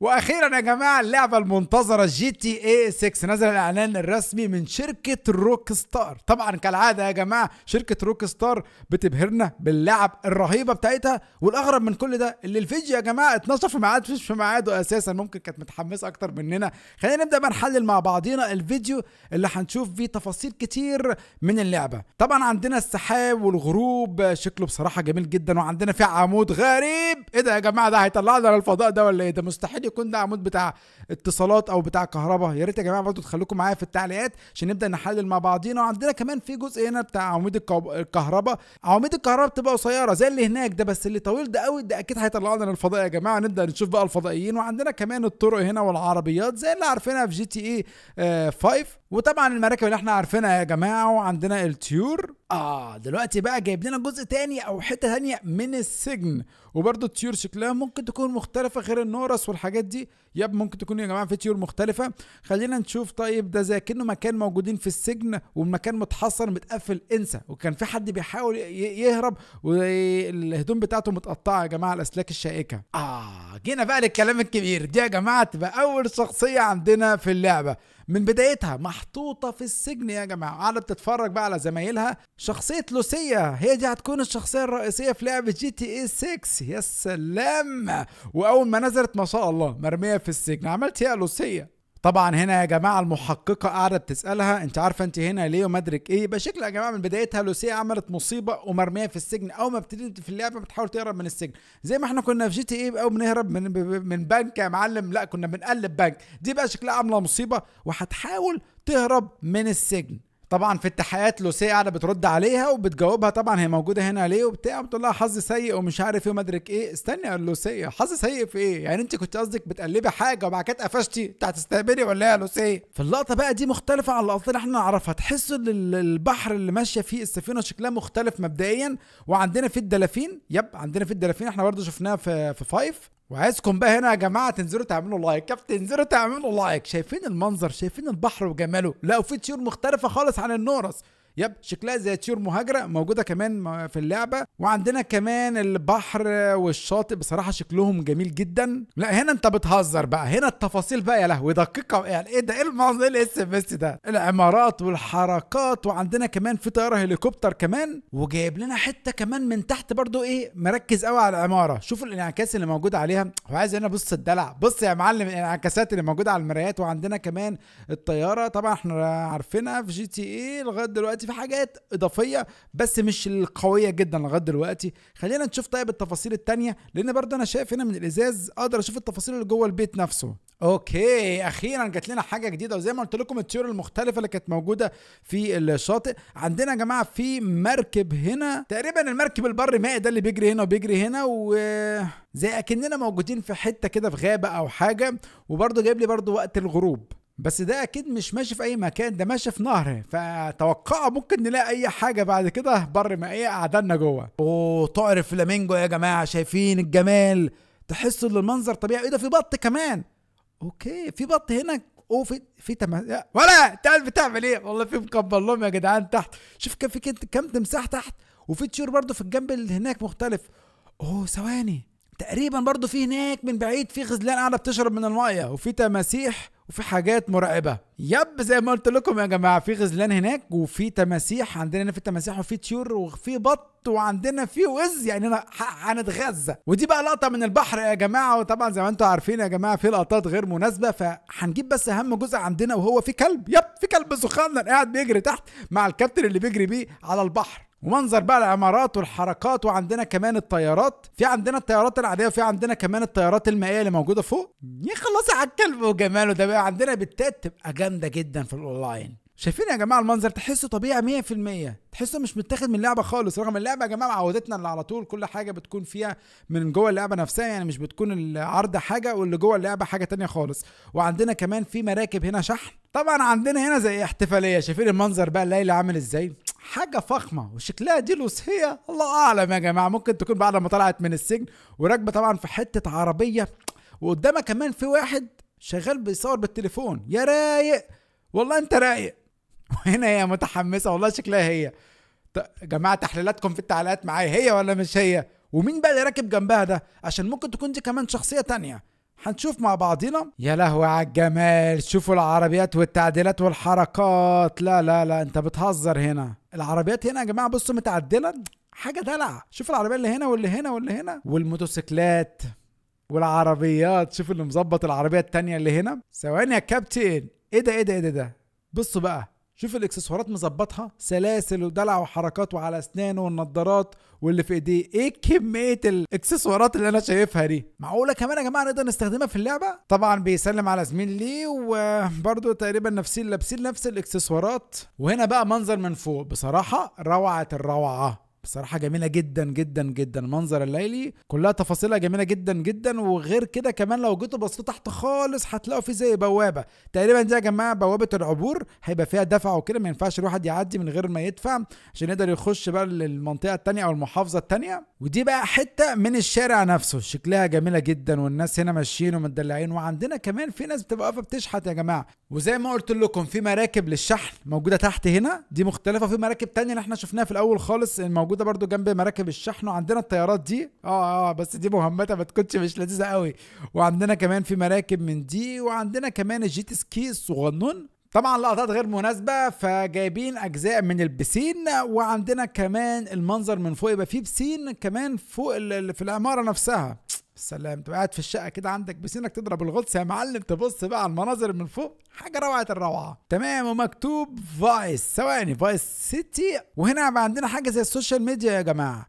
واخيرا يا جماعه اللعبه المنتظره جي تي اي 6 نزل الاعلان الرسمي من شركه روك ستار طبعا كالعاده يا جماعه شركه روك ستار بتبهرنا باللعب الرهيبه بتاعتها والاغرب من كل ده اللي الفيديو يا جماعه اتنشر في ميعاد مش في ميعاده اساسا ممكن كانت متحمسه اكتر مننا خلينا نبدا بقى نحلل مع بعضينا الفيديو اللي هنشوف فيه تفاصيل كتير من اللعبه طبعا عندنا السحاب والغروب شكله بصراحه جميل جدا وعندنا فيه عمود غريب ايه ده يا جماعه ده هيطلعنا للفضاء ده ولا ايه ده مستحيل ممكن يكون ده عمود بتاع اتصالات او بتاع كهرباء يا ريت يا جماعه برضو تخليكم معايا في التعليقات عشان نبدا نحلل مع بعضينا وعندنا كمان في جزء هنا بتاع عمود الكهرباء عواميد الكهرباء بتبقى قصيره زي اللي هناك ده بس اللي طويل ده قوي ده اكيد لنا للفضاء يا جماعه نبدا نشوف بقى الفضائيين وعندنا كمان الطرق هنا والعربيات زي اللي عارفينها في جي تي اي 5 آه، وطبعا المراكب اللي احنا عارفينها يا جماعه وعندنا الطيور اه دلوقتي بقى جايب لنا جزء تاني او حته تانيه من السجن وبرضه الطيور شكلها ممكن تكون مختلفه غير النورس والحاجات دي يب ممكن تكون يا جماعه في طيور مختلفه خلينا نشوف طيب ده زي كانه مكان موجودين في السجن والمكان متحصن متقفل انسى وكان في حد بيحاول يهرب والهدوم بتاعته متقطعه يا جماعه الاسلاك الشائكه اه جينا بقى للكلام الكبير دي يا جماعه تبقى اول شخصيه عندنا في اللعبه من بدايتها محطوطة في السجن يا جماعة قاعدة بتتفرج بقى على زمايلها شخصية لوسيا هي دي هتكون الشخصية الرئيسية في لعبة جي تي اي 6 يا سلام وأول ما نزلت ما شاء الله مرمية في السجن عملت ايه يا لوسيا طبعا هنا يا جماعه المحققه قاعده بتسالها انت عارفه انت هنا ليه ومدرك ايه يبقى شكلها يا جماعه من بدايتها لوسيا عملت مصيبه ومرميه في السجن او ما ابتدت في اللعبه بتحاول تهرب من السجن زي ما احنا كنا في جي تي ايه او بنهرب من من بنك يا معلم لا كنا بنقلب بنك دي بقى شكلها عامله مصيبه وهتحاول تهرب من السجن طبعا في التحيات لوسي قاعده بترد عليها وبتجاوبها طبعا هي موجوده هنا ليه وبتاع بتقول لها حظ سيء ومش عارف ايه ادري ايه استني يا لوسي حظ سيء في ايه يعني انت كنت قصدك بتقلبي حاجه وبعد كده قفشتي انت هتستقبلي ولا ايه يا في فاللقطه بقى دي مختلفه عن اللقطات اللي احنا نعرفها تحس ان البحر اللي ماشيه فيه السفينه شكلها مختلف مبدئيا وعندنا في الدلافين يب عندنا في الدلافين احنا برضه شفناها في في فايف وعايزكم بقى هنا يا جماعه تنزلوا تعملوا لايك كابتن تنزلوا تعملوا لايك شايفين المنظر شايفين البحر وجماله لا وفي طيور مختلفه خالص عن النورس يب شكلها زي طيور مهاجره موجوده كمان في اللعبه وعندنا كمان البحر والشاطئ بصراحه شكلهم جميل جدا لا هنا انت بتهزر بقى هنا التفاصيل بقى يا لهوي دقيقه يعني ايه ده ايه المنظر ايه الاس ام اس ده العمارات والحركات وعندنا كمان في طياره هليكوبتر كمان وجايب لنا حته كمان من تحت برضو ايه مركز قوي على العماره شوفوا الانعكاس اللي موجود عليها وعايز هنا بص الدلع بص يا معلم الانعكاسات اللي موجوده على المرايات وعندنا كمان الطياره طبعا احنا عارفينها في جي تي ايه لغايه دلوقتي في حاجات اضافيه بس مش القويه جدا لغايه دلوقتي خلينا نشوف طيب التفاصيل التانية لان برضه انا شايف هنا من الازاز اقدر اشوف التفاصيل اللي جوه البيت نفسه اوكي اخيرا جات لنا حاجه جديده وزي ما قلت لكم الطيور المختلفه اللي كانت موجوده في الشاطئ عندنا يا جماعه في مركب هنا تقريبا المركب البر مائي ده اللي بيجري هنا وبيجري هنا و زي اكننا موجودين في حته كده في غابه او حاجه وبرده جايب لي برده وقت الغروب بس ده اكيد مش ماشي في اي مكان ده ماشي في نهر فتوقعوا ممكن نلاقي اي حاجه بعد كده بر مائيه قعدنا جوه وطائر الفلامينجو يا جماعه شايفين الجمال تحسوا ان المنظر طبيعي ايه ده في بط كمان اوكي في بط هنا او في تم ولا تعال بتعمل ايه والله في مكبر لهم يا جدعان تحت شوف كان في كم تمساح تحت وفي طيور برضه في الجنب اللي هناك مختلف اوه ثواني تقريبا برضه في هناك من بعيد في غزلان قاعده بتشرب من المايه وفي تماسيح وفي حاجات مرعبه يب زي ما قلت لكم يا جماعه في غزلان هناك وفي تماسيح عندنا هنا في تماسيح وفي طيور وفي بط وعندنا في وز يعني انا هنتغذى ودي بقى لقطه من البحر يا جماعه وطبعا زي ما انتم عارفين يا جماعه في لقطات غير مناسبه فهنجيب بس اهم جزء عندنا وهو في كلب يب في كلب سخان قاعد بيجري تحت مع الكابتن اللي بيجري بيه على البحر ومنظر بقى العمارات والحركات وعندنا كمان الطيارات في عندنا الطيارات العاديه وفي عندنا كمان الطيارات المائيه اللي موجوده فوق يا خلاص على الكلب وجماله ده بقى عندنا بتات تبقى جامده جدا في الاونلاين شايفين يا جماعه المنظر تحسه طبيعي 100% تحسه مش متاخد من اللعبه خالص رغم اللعبه يا جماعه عودتنا اللي على طول كل حاجه بتكون فيها من جوه اللعبه نفسها يعني مش بتكون العرض حاجه واللي جوه اللعبه حاجه تانية خالص وعندنا كمان في مراكب هنا شحن طبعا عندنا هنا زي احتفاليه شايفين المنظر بقى الليله عامل ازاي حاجه فخمه وشكلها دي هي الله اعلم يا جماعه ممكن تكون بعد ما طلعت من السجن وراكبه طبعا في حته عربيه وقدامها كمان في واحد شغال بيصور بالتليفون يا رايق والله انت رايق وهنا هي متحمسه والله شكلها هي جماعه تحليلاتكم في التعليقات معايا هي ولا مش هي ومين بقى اللي راكب جنبها ده عشان ممكن تكون دي كمان شخصيه تانية هنشوف مع بعضينا يا لهوي على الجمال شوفوا العربيات والتعديلات والحركات لا لا لا انت بتهزر هنا العربيات هنا يا جماعه بصوا متعدله حاجه دلع شوف العربيه اللي هنا واللي هنا واللي هنا والموتوسيكلات والعربيات شوف اللي مظبط العربيه التانية اللي هنا ثواني يا كابتن ايه ده ايه ده ايه ده, ايه ده. بصوا بقى شوف الاكسسوارات مظبطها سلاسل ودلع وحركات وعلى اسنانه والنضارات واللي في ايديه ايه كميه الاكسسوارات اللي انا شايفها دي معقوله كمان يا جماعه نقدر نستخدمها في اللعبه طبعا بيسلم على زميل ليه وبرده تقريبا نفسين لابسين نفس الاكسسوارات وهنا بقى منظر من فوق بصراحه روعه الروعه بصراحة جميلة جدا جدا جدا المنظر الليلي كلها تفاصيلها جميلة جدا جدا وغير كده كمان لو جيتوا بصيتوا تحت خالص هتلاقوا في زي بوابة تقريبا دي يا جماعة بوابة العبور هيبقى فيها دفع وكده ما ينفعش الواحد يعدي من غير ما يدفع عشان يقدر يخش بقى للمنطقة التانية أو المحافظة التانية ودي بقى حتة من الشارع نفسه شكلها جميلة جدا والناس هنا ماشيين ومدلعين وعندنا كمان في ناس بتبقى واقفة بتشحت يا جماعة وزي ما قلت لكم في مراكب للشحن موجودة تحت هنا دي مختلفة في مراكب تانية اللي احنا شفناها في الأول خالص الموجودة موجوده برضو جنب مراكب الشحن وعندنا الطيارات دي اه اه بس دي مهمتها ما تكونش مش لذيذه قوي وعندنا كمان في مراكب من دي وعندنا كمان الجيت سكي الصغنون طبعا لقطات غير مناسبة فجايبين أجزاء من البسين وعندنا كمان المنظر من فوق يبقى في بسين كمان فوق في العمارة نفسها بالسلام انت قاعد في الشقه كده عندك بسينك تضرب الغطس يا معلم تبص بقى على المناظر من فوق حاجه روعه الروعه تمام ومكتوب فايس ثواني فايس سيتي وهنا بقى عندنا حاجه زي السوشيال ميديا يا جماعه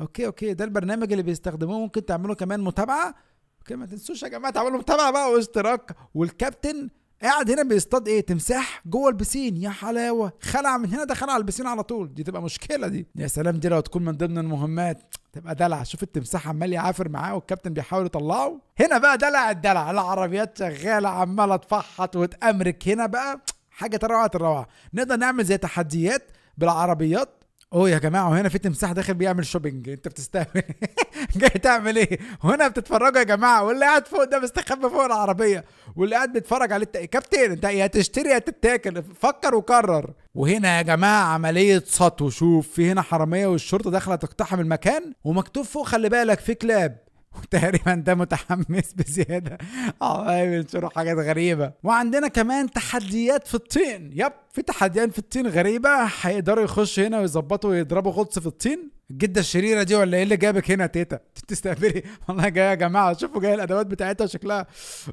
اوكي اوكي ده البرنامج اللي بيستخدموه ممكن تعملوا كمان متابعه اوكي ما تنسوش يا جماعه تعملوا متابعه بقى واشتراك والكابتن قاعد هنا بيصطاد ايه تمساح جوه البسين يا حلاوه خلع من هنا دخل على البسين على طول دي تبقى مشكله دي يا سلام دي لو تكون من ضمن المهمات تبقى دلع شوف التمساح عمال يعافر معاه والكابتن بيحاول يطلعه هنا بقى دلع الدلع العربيات شغاله عماله تفحط وتامرك هنا بقى حاجه روعه الروعه نقدر نعمل زي تحديات بالعربيات اوه يا جماعه وهنا في تمساح داخل بيعمل شوبينج انت بتستهبل جاي تعمل ايه هنا بتتفرجوا يا جماعه واللي قاعد فوق ده مستخبي فوق العربيه واللي قاعد بيتفرج على الت... كابتن انت يا تشتري يا تتاكل فكر وكرر وهنا يا جماعه عمليه سطو شوف في هنا حراميه والشرطه داخله تقتحم المكان ومكتوب فوق خلي بالك في كلاب وتقريبا ده متحمس بزياده عقبال آه، آه، بينشروا حاجات غريبه وعندنا كمان تحديات في الطين يب في تحديات في الطين غريبه هيقدروا يخشوا هنا ويظبطوا ويضربوا غطس في الطين الجده الشريره دي ولا ايه اللي جابك هنا تيتا تستقبلي والله جايه يا جماعه شوفوا جايه الادوات بتاعتها شكلها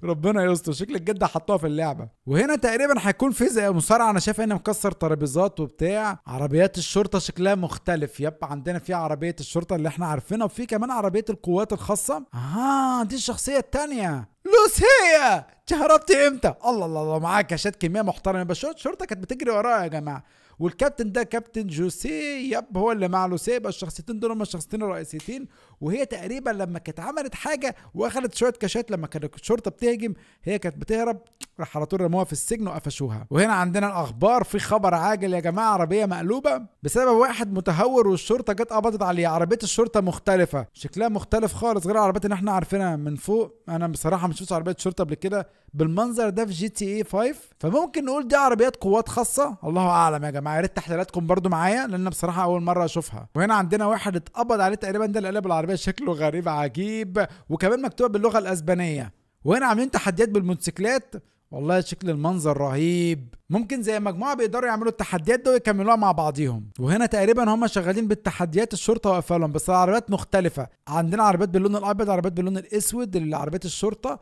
ربنا يستر شكل الجده حطوها في اللعبه وهنا تقريبا هيكون في زي مصارعه انا شايف هنا مكسر ترابيزات وبتاع عربيات الشرطه شكلها مختلف يب عندنا في عربيه الشرطه اللي احنا عارفينها وفي كمان عربيه القوات الخاصه اه دي الشخصيه الثانيه لوس هي تهربتي امتى الله الله الله معاك كاشات كميه محترمه بس شرطه كانت بتجري وراها يا جماعه والكابتن ده كابتن جوسيه ياب هو اللي مع بقى الشخصيتين دول هم الشخصيتين الرئيسيتين وهي تقريبا لما كانت عملت حاجه واخدت شويه كاشات لما كانت الشرطه بتهجم هي كانت بتهرب راح على طول رموها في السجن وقفشوها وهنا عندنا الاخبار في خبر عاجل يا جماعه عربيه مقلوبه بسبب واحد متهور والشرطه جت قبضت عليه عربيه الشرطه مختلفه شكلها مختلف خالص غير العربيات اللي احنا عارفينها من فوق انا بصراحه ما شفتش عربيه شرطه قبل كده بالمنظر ده في جي تي اي 5 فممكن نقول دي عربيات قوات خاصه الله اعلم يا جماعه يا ريت تحليلاتكم برضو معايا لان بصراحه اول مره اشوفها وهنا عندنا واحد اتقبض عليه تقريبا ده القلب العربيه شكله غريب عجيب وكمان مكتوبه باللغه الاسبانيه وهنا عاملين تحديات بالموتوسيكلات والله شكل المنظر رهيب ممكن زي مجموعه بيقدروا يعملوا التحديات ده ويكملوها مع بعضيهم وهنا تقريبا هم شغالين بالتحديات الشرطه واقفه لهم بس العربيات مختلفه عندنا عربيات باللون الابيض عربيات باللون الاسود العربيات الشرطه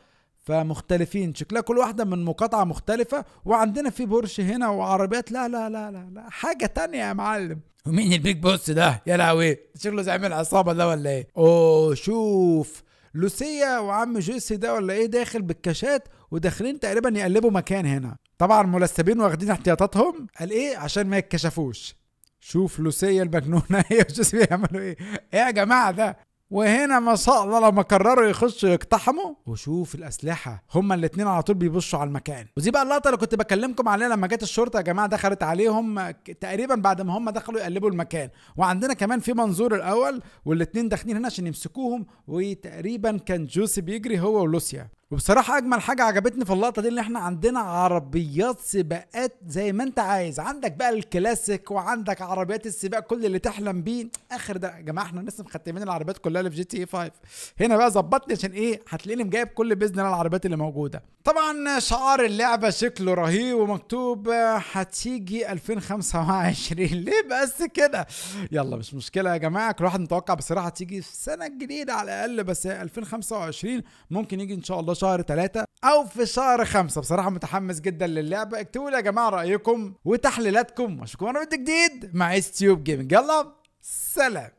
فمختلفين شكلها كل واحدة من مقاطعة مختلفة وعندنا في بورش هنا وعربيات لا لا لا لا, لا حاجة تانية يا معلم ومين البيج بوس ده يا لهوي شكله زعيم العصابة ده ولا ايه اوه شوف لوسيا وعم جيسي ده ولا ايه داخل بالكاشات وداخلين تقريبا يقلبوا مكان هنا طبعا ملثبين واخدين احتياطاتهم قال ايه عشان ما يتكشفوش شوف لوسيا المجنونه هي وجوزي بيعملوا ايه ايه يا جماعه ده وهنا ما شاء الله لما قرروا يخشوا يقتحموا وشوف الاسلحه هما الاتنين على طول بيبصوا على المكان ودي بقى اللقطه اللي كنت بكلمكم عليها لما جت الشرطه يا جماعه دخلت عليهم تقريبا بعد ما هما دخلوا يقلبوا المكان وعندنا كمان في منظور الاول والاتنين داخلين هنا عشان يمسكوهم وتقريبا كان جوسي بيجري هو ولوسيا وبصراحه اجمل حاجه عجبتني في اللقطه دي ان احنا عندنا عربيات سباقات زي ما انت عايز عندك بقى الكلاسيك وعندك عربيات السباق كل اللي تحلم بيه اخر ده يا جماعه احنا لسه مختمين العربيات كلها اللي في جي تي اي 5 هنا بقى ظبطني عشان ايه هتلاقيني مجايب كل باذن الله العربيات اللي موجوده طبعا شعار اللعبه شكله رهيب ومكتوب هتيجي 2025 ليه بس كده يلا مش مشكله يا جماعه كل واحد متوقع بصراحه تيجي في السنه الجديده على الاقل بس 2025 ممكن يجي ان شاء الله شهر ثلاثة أو في شهر خمسة بصراحة متحمس جدا للعبة اكتبوا لي يا جماعة رأيكم وتحليلاتكم واشوفكم أنا فيديو جديد مع ستيوب جيمنج يلا سلام